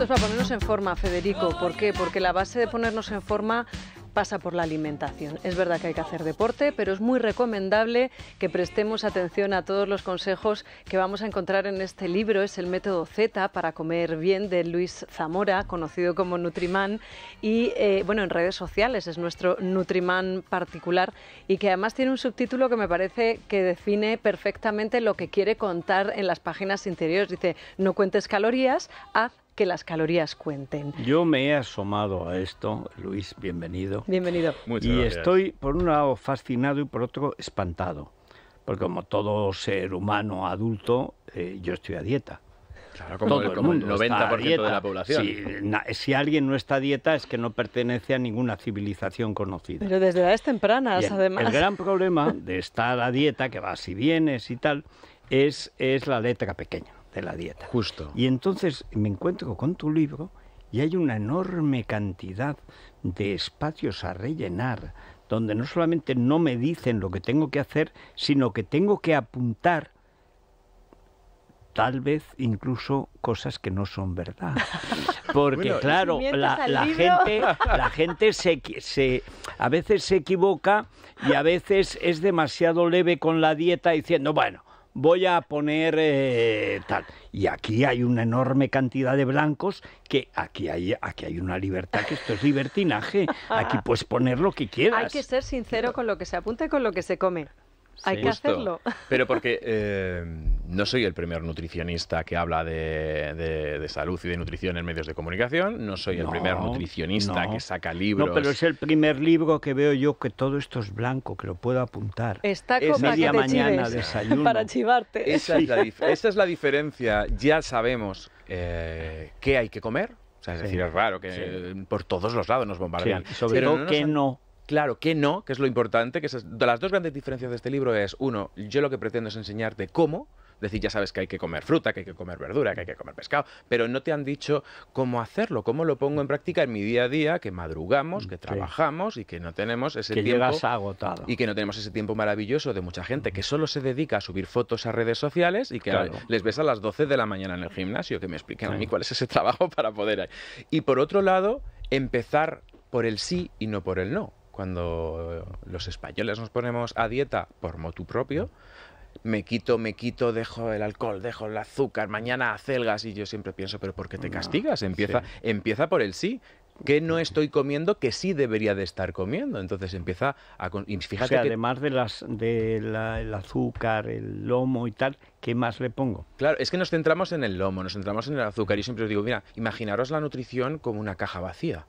esto para ponernos en forma, Federico. ¿Por qué? Porque la base de ponernos en forma pasa por la alimentación. Es verdad que hay que hacer deporte, pero es muy recomendable que prestemos atención a todos los consejos que vamos a encontrar en este libro. Es el método Z para comer bien de Luis Zamora, conocido como Nutriman. Y eh, bueno, en redes sociales es nuestro Nutriman particular y que además tiene un subtítulo que me parece que define perfectamente lo que quiere contar en las páginas interiores. Dice, no cuentes calorías, haz que las calorías cuenten. Yo me he asomado a esto, Luis, bienvenido. Bienvenido. y estoy por un lado fascinado y por otro espantado, porque como todo ser humano adulto, eh, yo estoy a dieta. Claro, como el, 90% de la población. Si, alguien no está a dieta es que no pertenece a ninguna civilización conocida. Pero desde edades tempranas, además. El gran problema de estar a dieta, que vas y vienes y tal, es, es la letra pequeña de la dieta. Justo. Y entonces me encuentro con tu libro y hay una enorme cantidad de espacios a rellenar donde no solamente no me dicen lo que tengo que hacer, sino que tengo que apuntar tal vez incluso cosas que no son verdad. Porque claro, la, gente, la gente se, se, a veces se equivoca y a veces es demasiado leve con la dieta diciendo, bueno, voy a poner eh, tal. Y aquí hay una enorme cantidad de blancos que aquí hay, aquí hay una libertad, que esto es libertinaje. Aquí puedes poner lo que quieras. Hay que ser sincero con lo que se apunta y con lo que se come. Hay que hacerlo. Pero porque eh, no soy el primer nutricionista que habla de, salud y de nutrición en medios de comunicación, no soy el primer nutricionista que saca libros. No, pero es el primer libro que veo yo que todo esto es blanco, que lo puedo apuntar. Está es media mañana desayuno. Para chivarte. Esa, es la, esa, es la, diferencia. Ya sabemos eh, qué hay que comer. es decir, es raro que por todos los lados nos bombardean. Sobre pero todo que no claro que no, que es lo importante, que de las dos grandes diferencias de este libro es, uno, yo lo que pretendo es enseñarte cómo, decir, ya sabes que hay que comer fruta, que hay que comer verdura, que hay que comer pescado, pero no te han dicho cómo hacerlo, cómo lo pongo en práctica en mi día a día, que madrugamos, que trabajamos y que no tenemos ese tiempo agotado. y que no tenemos ese tiempo maravilloso de mucha gente que solo se dedica a subir fotos a redes sociales y que les ves a las 12 de la mañana en el gimnasio, que me expliquen a mí cuál es ese trabajo para poder. Y por otro lado, empezar por el sí y no por el no cuando eh, los españoles nos ponemos a dieta por motu propio, me quito, me quito, dejo el alcohol, dejo el azúcar, mañana acelgas y yo siempre pienso, pero ¿por qué te castigas? Empieza, empieza por el sí. ¿Qué no estoy comiendo que sí debería de estar comiendo? Entonces empieza a... Y fíjate que... además de las, de el azúcar, el lomo y tal, ¿qué más le pongo? Claro, es que nos centramos en el lomo, nos centramos en el azúcar. Yo siempre os digo, mira, imaginaros la nutrición como una caja vacía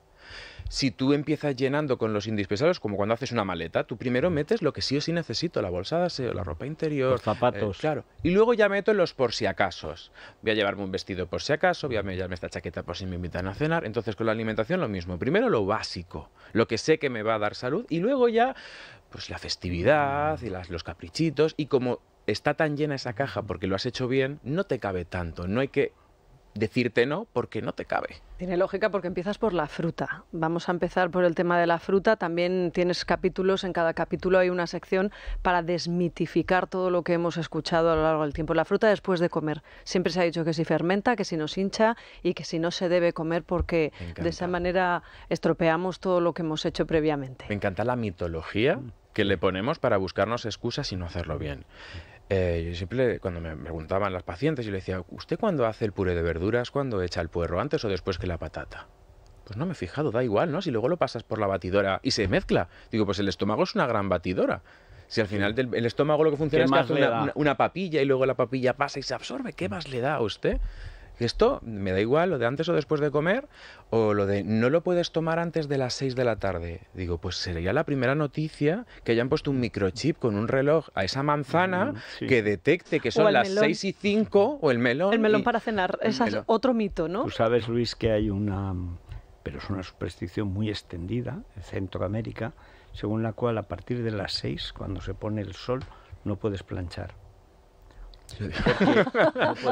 si tú empiezas llenando con los indispensables, como cuando haces una maleta, tú primero mm. metes lo que sí o sí necesito, la bolsa de la ropa interior, los eh, zapatos. claro. Y luego ya meto los por si acaso. Voy a llevarme un vestido por si acaso, voy a llevarme esta chaqueta por si me invitan a cenar. Entonces con la alimentación lo mismo. Primero lo básico, lo que sé que me va a dar salud y luego ya pues la festividad y las, los caprichitos y como está tan llena esa caja porque lo has hecho bien, no te cabe tanto, no hay que decirte no porque no te cabe. Tiene lógica porque empiezas por la fruta. Vamos a empezar por el tema de la fruta. También tienes capítulos, en cada capítulo hay una sección para desmitificar todo lo que hemos escuchado a lo largo del tiempo. La fruta después de comer. Siempre se ha dicho que si fermenta, que si nos hincha y que si no se debe comer porque de esa manera estropeamos todo lo que hemos hecho previamente. Me encanta la mitología que le ponemos para buscarnos excusas y no hacerlo bien. Eh, yo siempre, cuando me preguntaban las pacientes, yo le decía, ¿usted cuando hace el puré de verduras, cuando echa el puerro, antes o después que la patata? Pues no me he fijado, da igual, ¿no? Si luego lo pasas por la batidora y se mezcla. Digo, pues el estómago es una gran batidora. Si al final el estómago lo que funciona es que una papilla y luego la papilla pasa y se absorbe, ¿qué más le da a usted? Esto me da igual lo de antes o después de comer o lo de no lo puedes tomar antes de las 6 de la tarde. Digo, pues sería la primera noticia que hayan puesto un microchip con un reloj a esa manzana mm, que detecte que son las 6 y 5 o el melón. El melón para cenar, es otro mito, ¿no? Tú sabes, Luis, que hay una, pero es una superstición muy extendida en Centroamérica, según la cual a partir de las 6, cuando se pone el sol, no puedes planchar.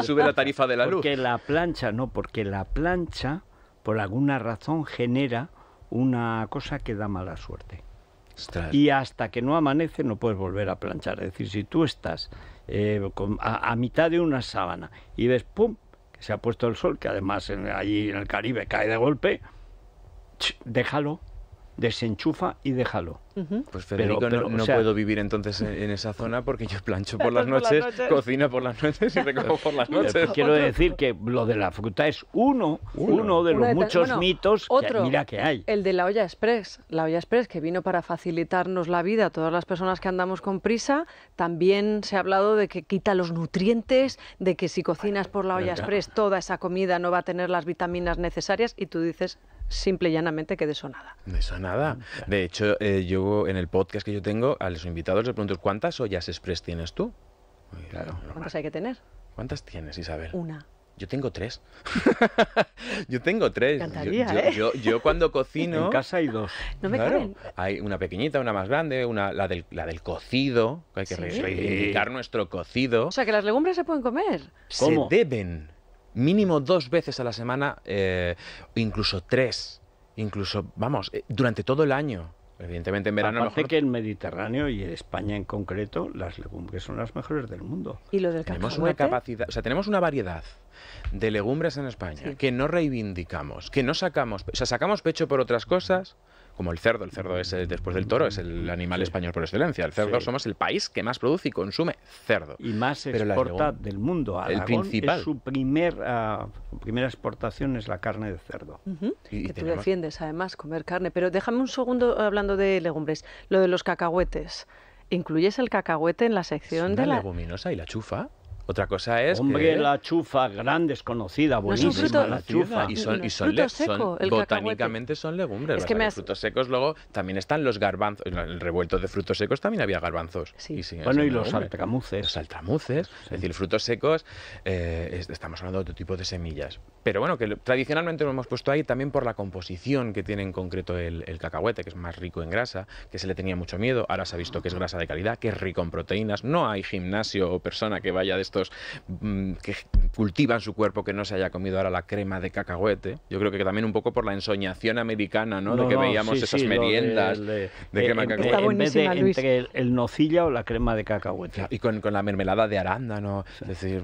Sube la tarifa de la luz. Porque la plancha, no, porque la plancha, por alguna razón, genera una cosa que da mala suerte. Y hasta que no amanece no puedes volver a planchar. Es decir, si tú estás eh, a, mitad de una sábana y ves, ¡pum!, que se ha puesto el sol, que además allí en el Caribe cae de golpe, déjalo desenchufa y déjalo. Pues Federico, no, puedo vivir entonces en, esa zona porque yo plancho por las noches, cocino por las noches y recojo por las noches. Quiero decir que lo de la fruta es uno, uno, de los muchos mitos que, mira que hay. El de la olla express, la olla express que vino para facilitarnos la vida a todas las personas que andamos con prisa, también se ha hablado de que quita los nutrientes, de que si cocinas por la olla express toda esa comida no va a tener las vitaminas necesarias y tú dices simple y llanamente que de eso nada. De eso nada. Mm, de hecho, eh, yo en el podcast que yo tengo, a los invitados les pregunto, ¿cuántas ollas express tienes tú? claro. ¿Cuántas hay que tener? ¿Cuántas tienes, Isabel? Una. Yo tengo tres. yo tengo tres. Yo, ¿eh? yo, yo, cuando cocino. en casa hay dos. No me claro, Hay una pequeñita, una más grande, una, la, del, cocido. hay que reivindicar nuestro cocido. O sea, que las legumbres se pueden comer. Se deben mínimo dos veces a la semana, eh, incluso tres, incluso, vamos, eh, durante todo el año. Evidentemente en verano. Aparte mejor... que el Mediterráneo y en España en concreto, las legumbres son las mejores del mundo. Y lo del Tenemos una capacidad, o sea, tenemos una variedad de legumbres en España que no reivindicamos, que no sacamos, o sea, sacamos pecho por otras cosas, como el cerdo. El cerdo es, eh, después del toro, es el animal español por excelencia. El cerdo somos el país que más produce y consume cerdo. Y más exporta del mundo. Aragón el principal. su, primer, ah, primera exportación es la carne de cerdo. y, que tú defiendes, además, comer carne. Pero déjame un segundo hablando de legumbres. Lo de los cacahuetes. ¿Incluyes el cacahuete en la sección de la leguminosa y la chufa? Otra cosa es. Hombre, que... la chufa, gran desconocida, conocida la chufa. Y son, y son, botánicamente son legumbres. frutos secos luego también están los garbanzos. En el revuelto de frutos secos también había garbanzos. bueno, y los altramuces. Los altramuces. Es decir, frutos secos, eh, estamos hablando de otro tipo de semillas. Pero bueno, que tradicionalmente lo hemos puesto ahí también por la composición que tiene en concreto el, el cacahuete, que es más rico en grasa, que se le tenía mucho miedo. Ahora se ha visto que es grasa de calidad, que es rico en proteínas. No hay gimnasio o persona que vaya de esto Mm, que cultivan su cuerpo que no se haya comido ahora la crema de cacahuete. Yo creo que también un poco por la ensoñación americana, ¿no? de que veíamos esas meriendas eh, de, crema de cacahuete. en vez de entre el, nocilla o la crema de cacahuete. Y con, la mermelada de arándano. Es decir,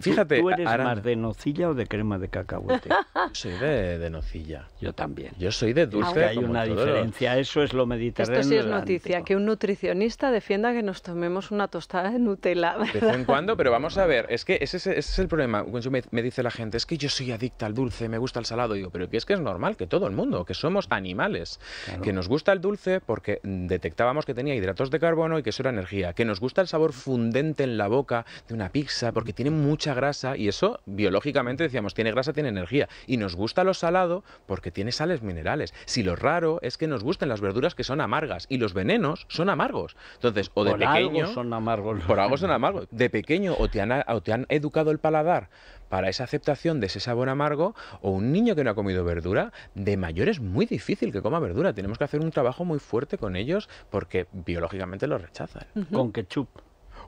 fíjate. ¿Tú eres más de nocilla o de crema de cacahuete? Soy de, nocilla. Yo también. Yo soy de dulce. hay una diferencia. Eso es lo mediterráneo. Esto sí es noticia. Que un nutricionista defienda que nos tomemos una tostada de Nutella. De vez en cuando, pero vamos vamos a ver, es que ese, es el problema. Pues me, dice la gente, es que yo soy adicta al dulce, me gusta el salado. Digo, pero es que es normal que todo el mundo, que somos animales, que nos gusta el dulce porque detectábamos que tenía hidratos de carbono y que eso era energía, que nos gusta el sabor fundente en la boca de una pizza porque tiene mucha grasa y eso biológicamente decíamos, tiene grasa, tiene energía. Y nos gusta lo salado porque tiene sales minerales. Si lo raro es que nos gusten las verduras que son amargas y los venenos son amargos. Entonces, o de por pequeño... Algo son amargos. Por algo son amargos. De pequeño o te han, o te han educado el paladar para esa aceptación de ese sabor amargo o un niño que no ha comido verdura, de mayor es muy difícil que coma verdura. Tenemos que hacer un trabajo muy fuerte con ellos porque biológicamente lo rechazan. Con ketchup.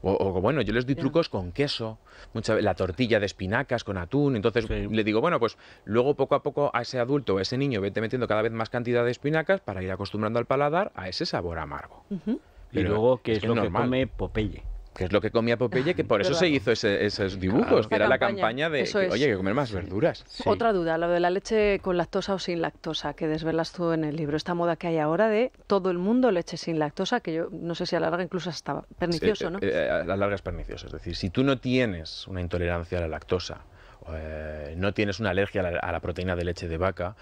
O, bueno, yo les doy trucos con queso, mucha, la tortilla de espinacas con atún. Entonces le digo, bueno, pues luego poco a poco a ese adulto o a ese niño vete metiendo cada vez más cantidad de espinacas para ir acostumbrando al paladar a ese sabor amargo. Y luego, ¿qué es, que es lo que come Popeye? que es lo que comía Popeye, que por eso se hizo esos dibujos, que era la campaña, de, oye, que comer más verduras. Otra duda, lo de la leche con lactosa o sin lactosa, que desvelas tú en el libro, esta moda que hay ahora de todo el mundo leche sin lactosa, que yo no sé si a larga incluso hasta pernicioso, eh, ¿no? Eh, a larga es pernicioso, es decir, si tú no tienes una intolerancia a la lactosa, eh, no tienes una alergia a la, proteína de leche de vaca,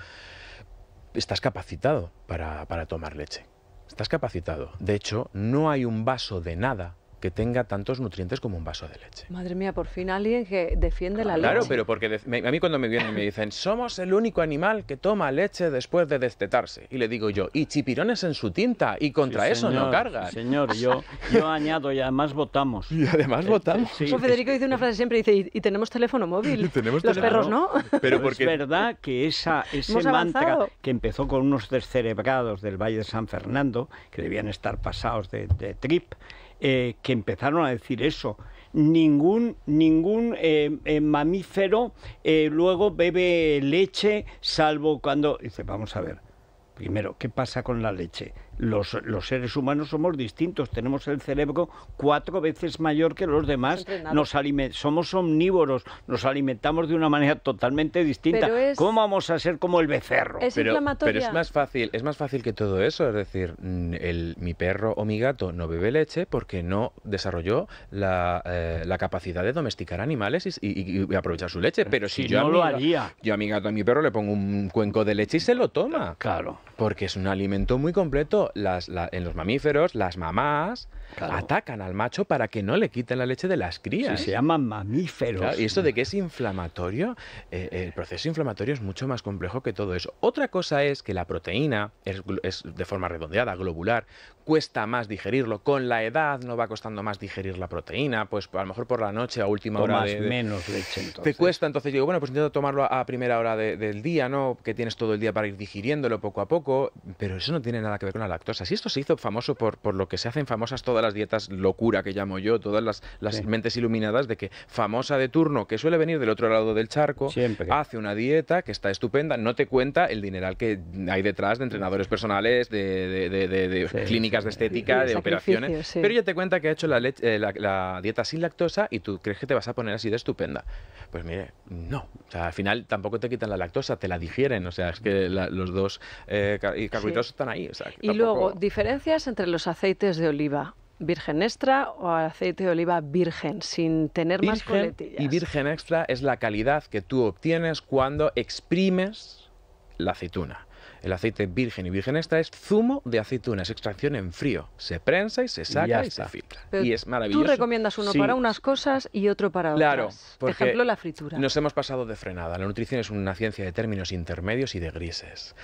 estás capacitado para, para tomar leche. Estás capacitado. De hecho, no hay un vaso de nada que tenga tantos nutrientes como un vaso de leche. Madre mía, por fin alguien que defiende la leche. Claro, pero porque a mí cuando me vienen me dicen, somos el único animal que toma leche después de destetarse. Y le digo yo, y chipirones en su tinta, y contra eso no cargas. Señor, yo, yo añado, y además votamos. Y además eh, votamos. Federico dice una frase siempre, dice, y, tenemos teléfono móvil. ¿Y Los perros no. Pero porque... Es verdad que esa, ese mantra que empezó con unos descerebrados del Valle de San Fernando, que debían estar pasados de trip, eh, que empezaron a decir eso. Ningún, ningún eh, eh, mamífero luego bebe leche, salvo cuando... Dice, vamos a ver, primero, ¿qué pasa con la leche? los, los, seres humanos somos distintos, tenemos el cerebro cuatro veces mayor que los demás, nos somos omnívoros, nos alimentamos de una manera totalmente distinta. ¿Cómo vamos a ser como el becerro? pero, pero, es más fácil, es más fácil que todo eso, es decir, mm, el, mi perro o mi gato no bebe leche porque no desarrolló la, eh, capacidad de domesticar animales y, aprovechar su leche. Pero si, yo lo haría. Yo a mi gato, a mi perro le pongo un cuenco de leche y se lo toma. Claro. Porque es un alimento muy completo en los mamíferos, las mamás atacan al macho para que no le quiten la leche de las crías. se llaman mamíferos. y esto de que es inflamatorio, eh, el proceso inflamatorio es mucho más complejo que todo eso. Otra cosa es que la proteína es, de forma redondeada, globular, cuesta más digerirlo. Con la edad no va costando más digerir la proteína, pues a lo mejor por la noche a última hora. menos leche entonces. Te cuesta, entonces digo, bueno, pues intento tomarlo a primera hora del día, ¿no? Que tienes todo el día para ir digiriéndolo poco a poco, pero eso no tiene nada que ver con la y esto se hizo famoso por, por lo que se hacen famosas todas las dietas locura que llamo yo, todas las, las mentes iluminadas de que famosa de turno que suele venir del otro lado del charco, hace una dieta que está estupenda, no te cuenta el dineral que hay detrás de entrenadores personales, de, clínicas de estética, de operaciones, pero ya te cuenta que ha hecho eh, la, la, dieta sin lactosa y tú crees que te vas a poner así de estupenda. Pues mire, no. al final tampoco te quitan la lactosa, te la digieren. O sea, es que los dos eh, están ahí. O sea, Luego, diferencias entre los aceites de oliva. Virgen extra o aceite de oliva virgen, sin tener más coletillas. Y virgen extra es la calidad que tú obtienes cuando exprimes la aceituna. El aceite virgen y virgen extra es zumo de aceituna, es extracción en frío. Se prensa y se saca y, se filtra. y es maravilloso. Tú recomiendas uno para unas cosas y otro para otras. Claro. Por ejemplo, la fritura. Nos hemos pasado de frenada. La nutrición es una ciencia de términos intermedios y de grises.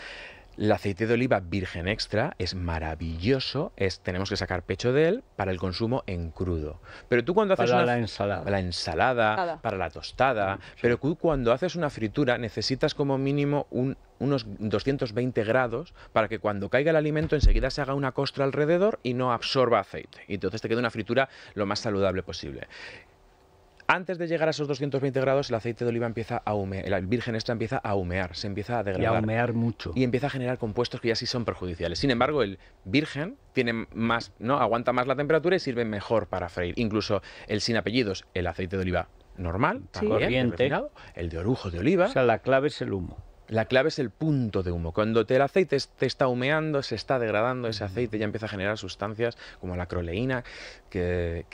El aceite de oliva virgen extra es maravilloso, es, tenemos que sacar pecho de él para el consumo en crudo. Pero tú cuando haces para una, la ensalada, la ensalada para la tostada, pero tú cuando haces una fritura necesitas como mínimo unos 220 grados para que cuando caiga el alimento enseguida se haga una costra alrededor y no absorba aceite. Y entonces te queda una fritura lo más saludable posible. Antes de llegar a esos 220 grados, el aceite de oliva empieza a humear, el virgen extra empieza a humear, se empieza a degradar. Y a humear mucho. Y empieza a generar compuestos que ya sí son perjudiciales. Sin embargo, el virgen tiene más, ¿no? aguanta más la temperatura y sirve mejor para freír. Incluso el sin apellidos, el aceite de oliva normal, corriente, el de orujo de oliva. O sea, la clave es el humo. La clave es el punto de humo. Cuando el aceite te está humeando, se está degradando ese aceite, ya empieza a generar sustancias como la croleína, que,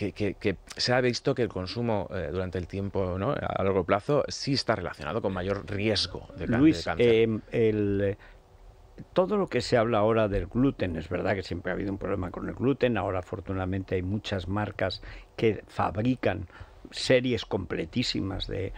se ha visto que el consumo eh, durante el tiempo, ¿no? a largo plazo, sí está relacionado con mayor riesgo de, Luis, cáncer. Em, todo lo que se habla ahora del gluten, es verdad que siempre ha habido un problema con el gluten, ahora afortunadamente hay muchas marcas que fabrican series completísimas de,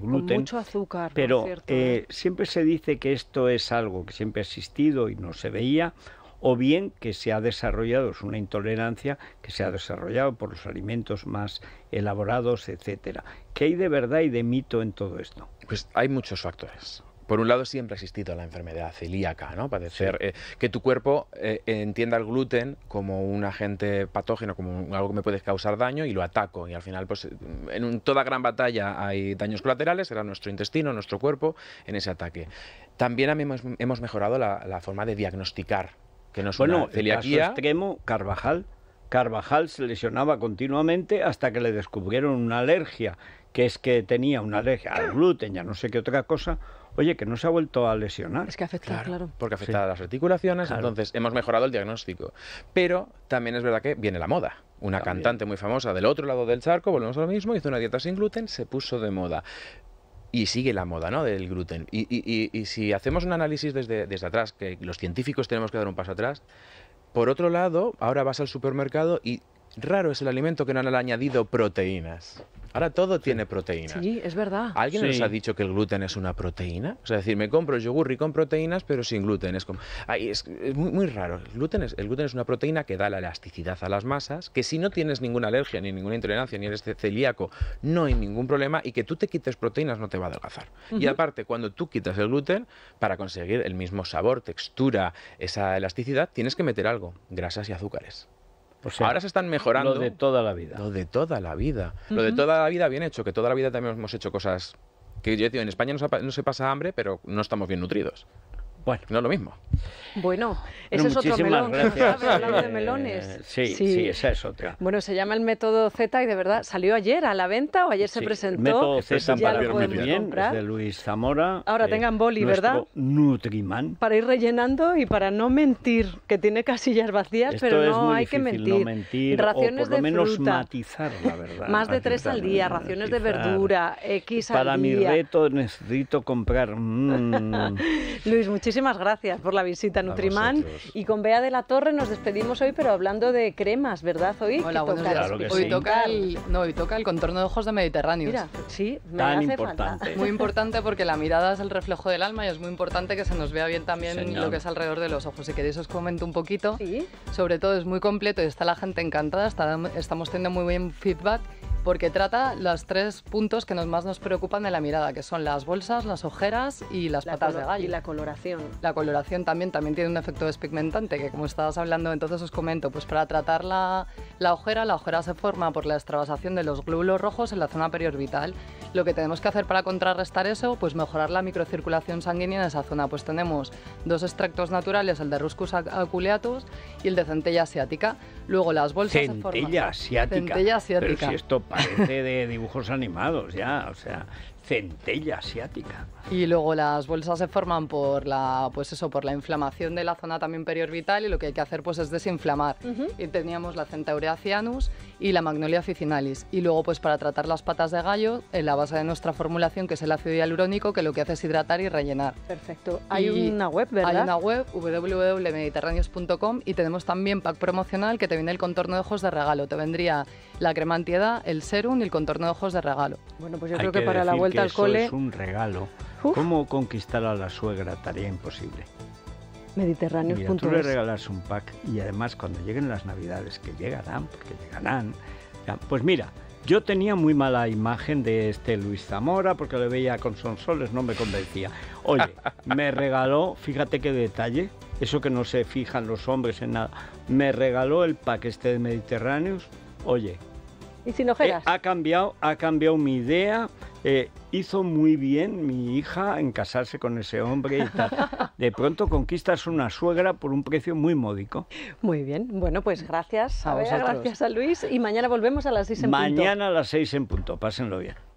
gluten. mucho azúcar. Pero eh, siempre se dice que esto es algo que siempre ha existido y no se veía, o bien que se ha desarrollado, es una intolerancia que se ha desarrollado por los alimentos más elaborados, etcétera. ¿Qué hay de verdad y de mito en todo esto? Pues hay muchos factores por un lado siempre ha existido la enfermedad celíaca, ¿no? Padecer eh, que tu cuerpo eh, entienda el gluten como un agente patógeno, como algo que me puede causar daño y lo ataco. Y al final, pues en toda gran batalla hay daños colaterales, era nuestro intestino, nuestro cuerpo, en ese ataque. También hemos, mejorado la, forma de diagnosticar, que no es bueno, celiaquía. extremo, Carvajal. Carvajal se lesionaba continuamente hasta que le descubrieron una alergia, que es que tenía una alergia al gluten, ya no sé qué otra cosa, oye, que no se ha vuelto a lesionar. Es que afecta, claro. Porque afecta a las articulaciones, entonces hemos mejorado el diagnóstico. Pero también es verdad que viene la moda. Una cantante muy famosa del otro lado del charco, volvemos a lo mismo, hizo una dieta sin gluten, se puso de moda y sigue la moda ¿no? del gluten. Y, si hacemos un análisis desde, atrás, que los científicos tenemos que dar un paso atrás, por otro lado, ahora vas al supermercado y raro es el alimento que no le han añadido proteínas. Ahora todo tiene proteína. Sí, es verdad. ¿Alguien nos ha dicho que el gluten es una proteína? O sea, decir, me compro yogur y con proteínas, pero sin gluten. Es, como... Ay, es, muy, muy, raro. El gluten, es, una proteína que da la elasticidad a las masas, que si no tienes ninguna alergia, ni ninguna intolerancia, ni eres celíaco, no hay ningún problema y que tú te quites proteínas no te va a adelgazar. Y aparte, cuando tú quitas el gluten, para conseguir el mismo sabor, textura, esa elasticidad, tienes que meter algo, grasas y azúcares. Ahora se están mejorando. Lo de toda la vida. Lo de toda la vida. Lo de toda la vida, bien hecho, que toda la vida también hemos hecho cosas que yo he dicho en España no se pasa hambre, pero no estamos bien nutridos. Bueno, no es lo mismo. Bueno, ese es otro melón. Ah, de melones. Eh, sí, sí, es otra. Bueno, se llama el método Z y de verdad salió ayer a la venta o ayer se presentó. Método este Z para muy bien, de Luis Zamora. Ahora eh, tengan boli, ¿verdad? Nutriman. Para ir rellenando y para no mentir, que tiene casillas vacías, pero no hay que mentir. mentir raciones por lo menos matizar, la verdad. Más de tres al día, raciones de verdura, X al para día. Para mi reto necesito comprar. Mm. Luis, muchísimas Muchísimas gracias por la visita, Nutriman. Y con Bea de la Torre nos despedimos hoy, pero hablando de cremas, ¿verdad? Hoy, Hola, toca, hoy toca el, no, toca el contorno de ojos de Mediterráneo. Mira, sí, me Tan hace importante. Falta. Muy importante porque la mirada es el reflejo del alma y es muy importante que se nos vea bien también lo que es alrededor de los ojos. Si queréis os comento un poquito. ¿Sí? Sobre todo es muy completo y está la gente encantada, estamos teniendo muy buen feedback porque trata los tres puntos que nos más nos preocupan de la mirada, que son las bolsas, las ojeras y las patas de gallo. Y la coloración. La coloración también, también tiene un efecto despigmentante, que como estabas hablando, entonces os comento, pues para tratar la, la ojera, la ojera se forma por la extravasación de los glóbulos rojos en la zona periorbital. Lo que tenemos que hacer para contrarrestar eso, pues mejorar la microcirculación sanguínea en esa zona. Pues tenemos dos extractos naturales, el de Ruscus aculeatus y el de centella asiática. Luego las bolsas... Centella se forman, asiática. Centella asiática parece de dibujos animados ya, o sea, centella asiática. Y luego las bolsas se forman por la, pues eso, por la inflamación de la zona también periorbital y lo que hay que hacer pues es desinflamar. Y teníamos la centaurea cianus y la magnolia ficinalis. Y luego pues para tratar las patas de gallo, en la base de nuestra formulación que es el ácido hialurónico que lo que hace es hidratar y rellenar. Perfecto. Hay una web, ¿verdad? Hay una web www.mediterráneos.com y tenemos también pack promocional que te viene el contorno de ojos de regalo. Te vendría la crema antiedad, el serum y el contorno de ojos de regalo. Bueno, pues yo creo que, que para la vuelta es un regalo. ¿Cómo conquistar a la suegra? Tarea imposible. Mediterráneos. Mira, tú le regalas un pack y además cuando lleguen las navidades, que llegarán, porque llegarán, pues mira, yo tenía muy mala imagen de este Luis Zamora porque lo veía con sonsoles, no me convencía. Oye, me regaló, fíjate qué detalle, eso que no se fijan los hombres en nada, me regaló el pack este de Mediterráneos, oye, y sin eh, ha, cambiado, ha cambiado mi idea. Eh, hizo muy bien mi hija en casarse con ese hombre y tal. De pronto conquistas una suegra por un precio muy módico. Muy bien. Bueno, pues gracias. A, gracias a Luis. Y mañana volvemos a las seis en punto. Mañana a las seis en punto. Pásenlo bien.